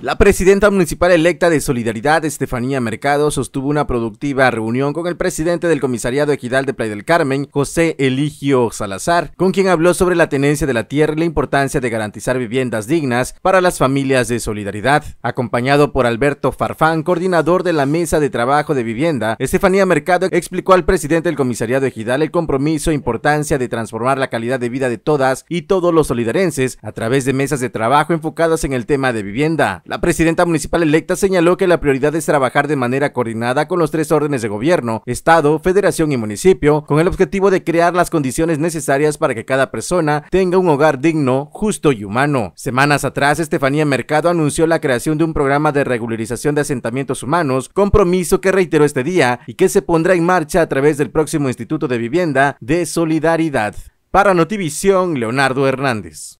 La presidenta municipal electa de Solidaridad, Estefanía Mercado, sostuvo una productiva reunión con el presidente del Comisariado ejidal de Playa del Carmen, José Eligio Salazar, con quien habló sobre la tenencia de la tierra y la importancia de garantizar viviendas dignas para las familias de Solidaridad. Acompañado por Alberto Farfán, coordinador de la Mesa de Trabajo de Vivienda, Estefanía Mercado explicó al presidente del Comisariado ejidal el compromiso e importancia de transformar la calidad de vida de todas y todos los solidarenses a través de mesas de trabajo enfocadas en el tema de vivienda. La presidenta municipal electa señaló que la prioridad es trabajar de manera coordinada con los tres órdenes de gobierno, Estado, Federación y municipio, con el objetivo de crear las condiciones necesarias para que cada persona tenga un hogar digno, justo y humano. Semanas atrás, Estefanía Mercado anunció la creación de un programa de regularización de asentamientos humanos, compromiso que reiteró este día y que se pondrá en marcha a través del próximo Instituto de Vivienda de Solidaridad. Para Notivisión, Leonardo Hernández.